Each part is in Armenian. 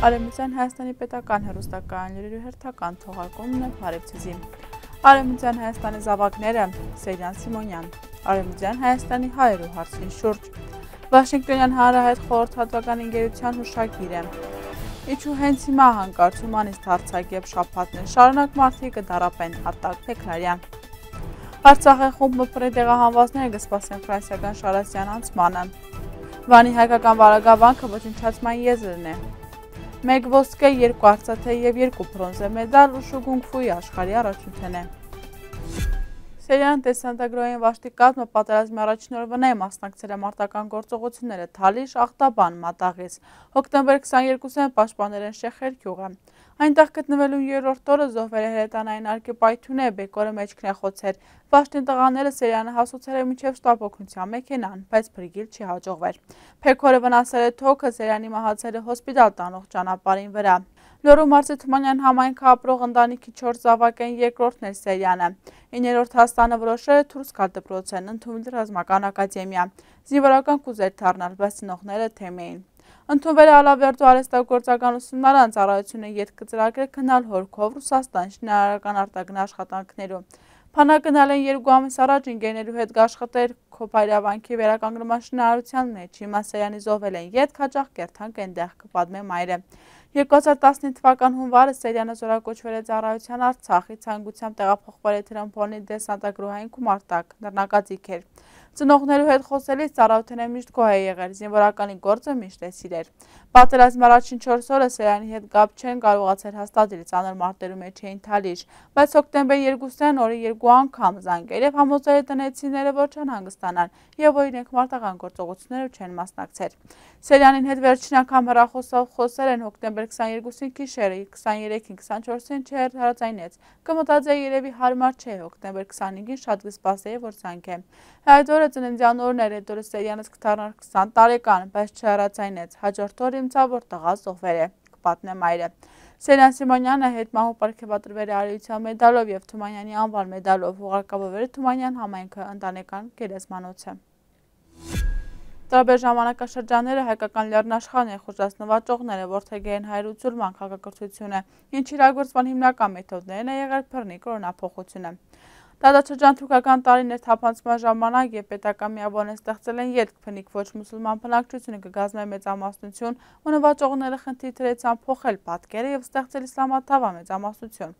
Արևմտյան Հայաստանի պետական հերոստական լրերի հերթական թողարկումն է Փարեվցիզի։ Արևմտյան Հայաստանի զավակները Սերյան Սիմոնյան, Արևմտյան Հայաստանի հայր ու հարցին շուրջ։ Վաշինգտոնյան հանրահայտ խորհրդատվական ընկերության հուշագիր է։ Իչու հենց հիմա հանկարծումանից դարձակ եւ շփաթն են շարունակ մարտիկը դարապեն Արտակ Թեքլարյան։ Արցախի խումբը պրեդեղահանվածները կսպասեն ֆրանսիական Շարասյան անցմանը։ Վանի հայկական վարագավանքը ոչնչացման եզրն է։ 1 ոսկե, 2 արծաթե եւ 2 բրոնզե մեդալ ու շուգունգ ֆուի աշխարհի առաջնության է։ Ֆերյան տեսանտագրային վաշտի կազմը պատերազմի առաջնորդն է մասնակցել մարտական գործողությունները Թալիշ, Ախտաբան, Մատաղից։ Հոկտեմբեր 22-ին պաշտպանել են Շեխեր գյուղը։ Այնտեղ գտնվելու երրորդ օրը զոհվել է հրետանային արկի պայթյուն է, բեկորը մեջքն է խոցեր։ Վաշտին տղաները Սերյանը հասուցել է միջև շտապ օգնության մեքենան, բայց բրիգիլ չի հաջողվել։ Փեքորը վնասել է թոքը Սերյանի մահացել է հոսպիտալ տանող ճանապարհին վրա։ Լորու Մարզիթմանյան համայնքը ապրող ընտանիքի 4 զավակեն երկրորդն է Սերյանը։ 9-րդ հաստանը որոշել է Թուրսկալ դպրոցեն ընդունվել ռազմական ակադեմիա։ Զինվորական կուզեր դառնալ, բայց նողները թեմեին։ Ընդունվել է Ալավերդու արհեստագործական ուսումնարան ծառայությունը յետք կծրագրել քնալ հորքով Ռուսաստան շինարարական արտագնա աշխատանքներով։ Փանակնալ են երկու ամիս առաջ ինգեներու հետ գաշխտեր Քոփայրավանքի վերականգնման շինարարությանն է Չիմասայանի զոհվել են յետք հաճախ կերթանք այնտեղ կպատմե մայրը։ 2015 թվական հունվարը Սերյանը զորակոչվել է ծառայության Արցախի ցանկությամբ տեղափոխվել է Տրամփոլնի դեսանտագրուհային գումարտակ, դռնակաձիգ էր։ Ծնողներու հետ խոսելիս ծառայությունը միշտ գոհ է եղել, զինվորականի գործը միշտ է սիրել։ Պատերազմի առաջին 4 օրը Սերանի հետ կապ չեն կարողացել հաստատել, ցաներ մարտերու մեջ էին թալիշ, բայց հոկտեմբերի 2-ին օրը երկու անգամ զանգել եւ համոզել տնեցիները, որ չան հանգստանան եւ որ իրենք մարտական գործողությունները չեն մասնակցել։ Սերանին հետ վերջին անգամ հեռախոսով խոսել են հոկտեմբեր 22-ին գիշերը, 23-ին, 24-ին չէր հրացայնեց։ Կմտածեի երևի հարմար չէ հոկտեմբեր 25-ին շատ կսպասեի, որ ցանկ է։ Այդ օր օրը ծննդյան օրն էր, այդ օրը Սերյանս կդառնար 20 տարեկան, բայց չհարացայնեց։ Հաջորդ օրը իմ ցավոտ տղա զոհվել է, կպատնեմ այրը։ Սերյան Սիմոնյանը հետ մահու պարգևատրվել է արիության մեդալով եւ Թումանյանի անվան մեդալով, ուղարկավորվել Թումանյան համայնքը ընտանեկան գերեզմանոցը։ Տարբեր ժամանակաշրջանները հայկական լեռնաշխան է խոժասնվաճողները, որդեգերեն հայրուցուրման կաղակրծությունը, ինչ իրագործվան հիմնական մեթովներն է եղել պրնի կորոնապոխությունը։ Դադարչոջան թուրկական տարիներ թապանցման ժամանակ և պետական միաբան են ստեղծել են ետք պնիկ ոչ մուսուլման պնակչությունը կգազմե մեծ ամասնություն ու նվաճողները խնդի թրեցան փոխել պատկերը և ստեղծել իսլամատավա մեծ ամասնություն։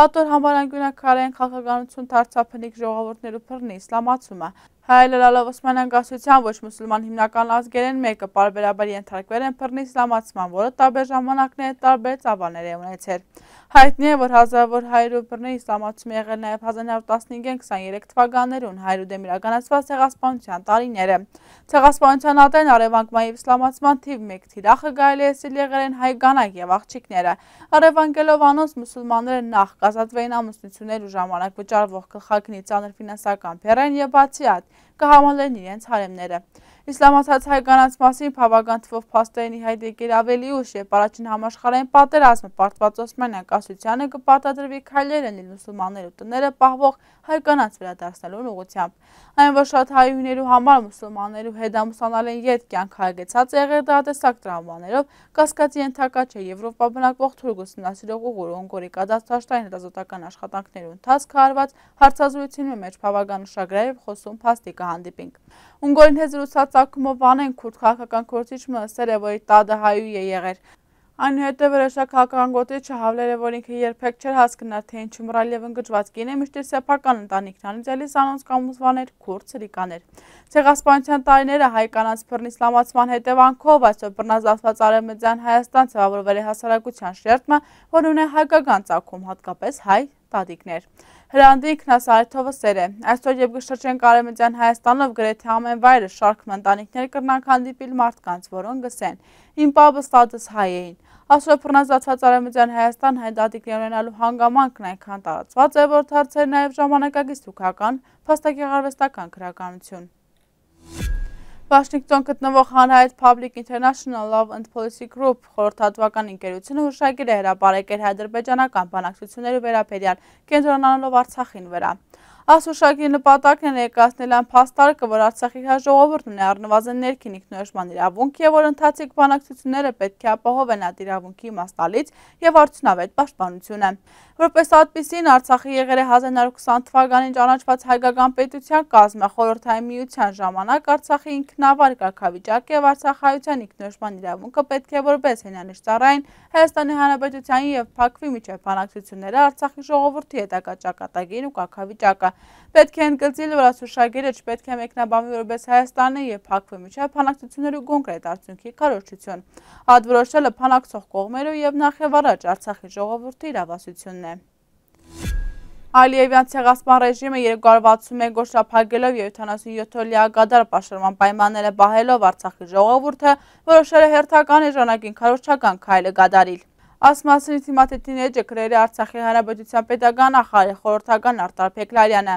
Հատոր համարանգյունակար են խաղագանություն թարցապնիկ ժողավորդներու պրնի իսլամացումը։ Հայելալալով ոսմանյան գասության ոչ մուսուլման հիմնական ազգերեն մեկը պարբերաբար ենթարկվել են պրնի իսլամացման, որը տարբեր ժամանակները տարբեր ծավալներ է ունեցեր։ Հայտնի է, որ հազարավոր հայրոբրներ իսլամացում եղել նաև 1915-23 թվականներուն հայր ու դեմ իրականացված ցեղասպանության տարիները։ Ցեղասպանության ատեն արևանքման և իսլամացման թիվ մեկ թիրախը գայել է սիլ եղել են հայ գանակ և աղջիքները։ Արևանքելով անոնց մուսուլմանները նախ կազատվեին ամուսնություններ ու ժամանակ վճարվող կխագնի ծանր ֆինանսական պերեն և բացի այդ կհամալեն իրենց հարեմները։ Իսլամացած հայկանաց մասին բավական թվով փաստերին իհայտ եկել ավելի ուշ է առաջին համաշխարհային պատերազմը պարտված Օսմանյան կայսրությանը կպարտադրվի քայլերը լինել մուսուլմաններ ու տները պահվող հայկանաց վերադարձնելուն ուղղությամբ։ Այն որ շատ հայ հյուներու համար մուսուլմաններու հետամուսանալեն յետ կյանք հայգեցած եղել դատեսակ տրամաներով կասկածի ենթակա չէ Եվրոպա բնակվող թուրք ուսումնասիրող ուղուր Օնգորի կադաստրաշտային հետազոտական աշխատանքներու ընթացքը արված հարցազրույցին մեջ բավական ուշագրայով խոսում փաստի կհանդիպինք։ Ունգորին հետ զրուցած ակումով անեն քուրդ քաղաքական գործիչը ասել է, որ տադը հայու է եղեր։ Այնուհետև հրաշակ հական գոտիչը հավլեր է, որ ինքը երբեք չէր հասկնա, թե ինչու մռայլ եւ ընկճված կին է, միշտ իր սեփական ընտանիքն անիծելիս անոնց կամուզվաներ, քուրտ սրիկաներ։ Ցեղասպանության տարիները հայ կանանց բռնի իսլամացման հետևանքով այսօր բռնազավթված արևմտյան Հայաստան ծավալվել է հասարակության շերտը, որն ունի հայկական ցակում, հատկապես հայ տատիկներ։ Հրանդի ինքնասարիթովը սեր է։ Այսօր եվ գշրջեն կարեմեդյան Հայաստանով գրեթե ամեն վայրը շարքում ընտանիքներ կրնանք հանդիպիլ մարդկանց, որոն գսեն։ Իմ պապը ստատս հայ էին։ Ասրով պրնազացված արեմության Հայաստան հայնդատիկն ունենալու հանգամանքն այնքան տարացված է, որ թարցեր նաև ժամանակագիս թուկական, պաստակեղարվեստական գրականություն։ Վաշինգտոն գտնվող Հանհայտ Public International Love and Policy Group խորհրդատվական ընկերությունը հուշագիր է հրապարակել հայդրբեջանական բանակցությունների վերաբերյալ կենտրոնանալով Արցախին վրա։ Ասուշակի նպատակն է ներկայացնել այն փաստարկը, որ Արցախի հայ ժողովուրդն ունի առնվազն ներքին ինքնորոշման իրավունք եւ որ ընթացիկ բանակցությունները պետք է ապահովեն այդ իրավունքի իմաստալից եւ արդյունավետ պաշտպանությունը։ Որպես այդպեսին Արցախը եղել է 1920 թվականին ճանաչված հայկական պետության կազմը խորհրդային միության ժամանակ Արցախի ինքնավար կարգավիճակ եւ Արցախայության ինքնորոշման իրավունքը պետք է որպես հենանիշ ծառային Հայաստանի Հանրապետության եւ Փակվի միջև բանակցությունները Արցախի ժողովրդի հետագա ճակատագին ու կարգավիճակը Պետք է ընդգծել, որ ասուշագիրը չպետք է մեկնաբանվի որպես Հայաստանի եւ Փակվի միջև փանակցությունների կոնկրետ արդյունքի կարողություն։ Ադվորոշելը փանակցող կողմերը եւ նախևառաջ Արցախի ժողովրդի իրավասությունն է։ Ալիևյան ցեղասպան ռեժիմը 261 գոշափակելով եւ 77 օլիագադար պաշարման պայմանները բահելով Արցախի ժողովուրդը որոշել է հերթական իժանակին քարոշչական քայլը գադարիլ։ Աս մասին թիմաթեթին էջը գրել է Արցախի Հանրապետության պետական նախարարի խորհրդական Արտարփեկ Լարյանը։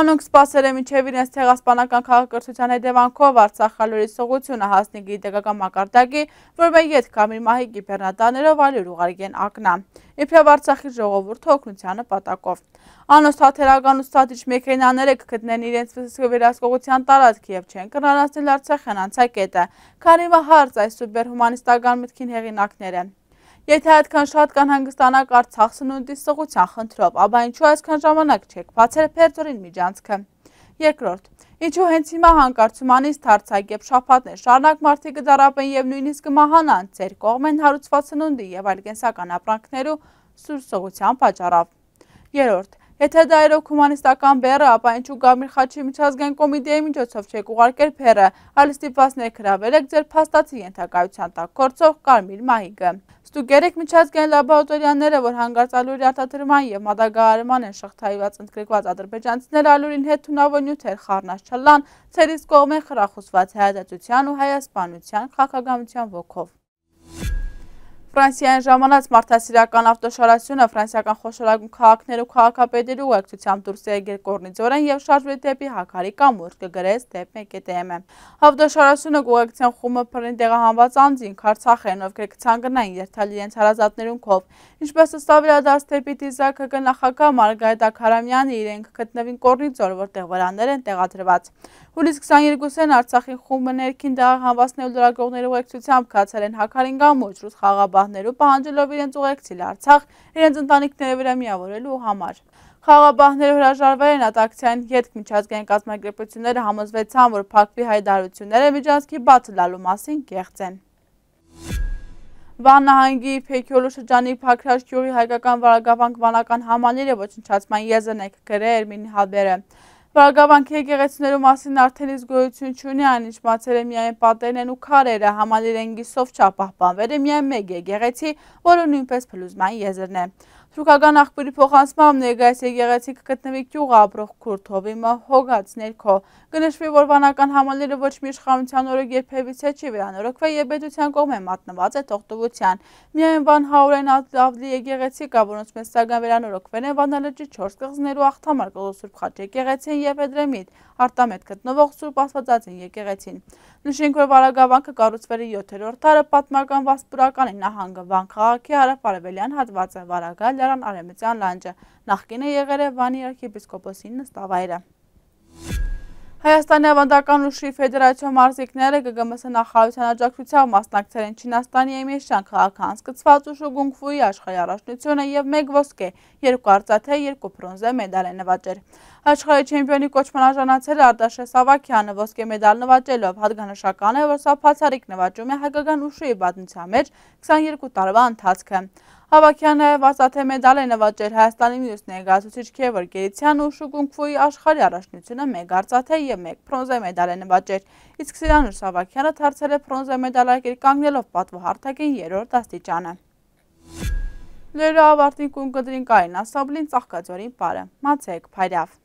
Անոնք սպասել է մինչև իրենց ցեղասպանական քաղաքացիության հետևանքով Արցախալուրի սողությունը հասնի գիտական մակարդակի, որը յետ կամ իր մահի գիբերնատաներով ալյուր ուղարկեն ակնա։ Իբրև Արցախի ժողովուրդը օգնությանը պատակով։ Անոնց թաթերական ու ստատիչ մեքենաները կգտնեն իրենց վերահսկողության տարածքի եւ չեն կրանացնել Արցախյան անցակետը։ Քանի վահարց այս սուբերհումանիստական մտքին հեղինակները Եթե այդքան շատ կան հանգստանակ արցախ սնունդի սղության խնդրով, ապա ինչու այսքան ժամանակ չեք բացել Փերձորին միջանցքը։ Երկրորդ, ինչու հենց հիմա հանկարծումանից դարձակ եւ շփատներ շարնակ մարդիկ դարապեն եւ նույնիսկ մահանան ծեր կողմ են հարուցված սնունդի եւ այլ կենսական ապրանքներու սուր սղության պատճառով։ Երրորդ, Եթե դա իրոք հումանիստական բերը, ապա ինչու Գամիր Խաչի միջազգային կոմիտեի միջոցով չեք ուղարկել բերը, այլ ստիպված ներգրավել եք ձեր փաստացի ենթակայության տակ գործող Կարմիր Մահիգը։ Ստուգերեք միջազգային լաբորատորիաները, որ հանգարց ալուրի արտադրման և մադագարարման են շղթայիված ընդգրկված ադրբեջանցիներ ալուրին հետ թունավոր նյութեր խառնած չլան, ծերից կողմեն խրախուսված հայազացության ու հայասպանության խաղագամության ոգով։ Ֆրանսիայեն ժամանած մարդասիրական ավտոշարասյունը ֆրանսիական խոշորագույն քաղաքներու քաղաքապետերու ուղեկցությամբ դուրս եկել կորնիձորեն եւ շարժվեց դեպի Հակարի կամուրջ կգրեց դեպի ԿՏՄ։ Ավտոշարասյունը գուղակցության խումբը բռնի տեղահանված անձին Քարցախեն, ովքեր կցանկանային երթալ իրենց հարազատներունքով։ Ինչպես ըստ ավելադարձ դեպի Տիզակը կնախագահ Մարգարետ Աքարամյանը իրենք գտնվին կորնիձոր, որտեղ վրաններ են տեղադրված։ Հուլիս 22-ին Արցախի խումբը ներքին դա հավասնելու լրագրողների ուղեկցությամբ կացել են հակարին գամուջ ռուս խաղաբահներու պահանջելով իրենց ուղեկցիլ Արցախ իրենց ընտանիքները վրա միավորելու համար։ Խաղաբահները հրաժարվել են ատակցիան ետք միջազգային կազմակերպությունները համոզվեցան, որ փակվի հայդարությունները միջազգի բաց լալու մասին կեղծեն։ Վանահանգի Փեքյոլու շրջանի Փակրաշ գյուղի հայկական վարագավանք վանական համալիրը ոչնչացման եզրն է գրել Էրմին Հալբերը։ Բարգավանքի եկեղեցիներու մասին արդեն իսկ գոյություն չունի, այն ինչ մացերը միայն պատերն են ու քարերը, համալիրենգիսով չապահպանվել է միայն մեկ եկեղեցի, որը նույնպես փլուզման եզրն է։ Թուրքական աղբյուրի փոխանցմամբ ներգայիս եկեղեցիք կգտնվի կյուղը ապրող քուրդ հովիմը հոգած ներքո։ Կնշվի, որ վանական համալիրը ոչ մի իշխանության օրը երբևից է չի վերանորոգվե և բետության կողմ է մատնված է թողտվության։ Միայն վան հավորեն ավլի եկեղեցիկա, որոնց մեծական վերանորոգվել են վանալրջի չորս կղզներու աղթամար կղզու Սուրբ Խաչ եկեղեցին և Էդրեմիտ, արտամետ գտնվող Սուրբ Աստվածածին եկեղեցին։ Նշենք, որ Վարագավանքը կառուցվել է 7-րդ դարը պատմական վասպուրականի նահանգը Վան քաղաքի հարավարևելյան հատվածը Վարագա լարան արևմտյան լանջը։ Նախկինը եղել է Վանի arczepiskoposin նստավայրը։ Հայաստանի ավանդական ուշրի ֆեդերացիոն մարզիկները ԳԳՄՍ նախարարության աջակցությամբ մասնակցել են Չինաստանի Էմիրշան քաղաքը անցկցված ուշու գունգվուի աշխարհի առաջնությունը եւ 1 ոսկե, 2 արծաթե, 2 բրոնզե մեդալ է նվաճել։ Աշխարհի չեմպիոնի կոչման արժանացել է Արտաշես Սավակյանը ոսկե մեդալ նվաճելով, հատկանշական է, որ սա բացառիկ նվաճում է հայկական ուշուի բաժնության մեջ 22 տարվա ընթացքը։ Հավաքյանը վարսաթե մեդալ է նվաճել Հայաստանի մյուս ներգացուցիչ Քևր Գերիցյան ու Շուգունքվոյի աշխարհի առաջնությունը մեկ արծաթե եւ մեկ բրոնզե մեդալ է նվաճել, իսկ Սիրանուշ Հավաքյանը դարձել է բրոնզե մեդալակիր կանգնելով պատվահարթակին 3-րդ աստիճանը։ Լերը ավարտին կուն կդրին կային, ասաբլին ծաղկաձորին պարը, մացեք, պայրավ։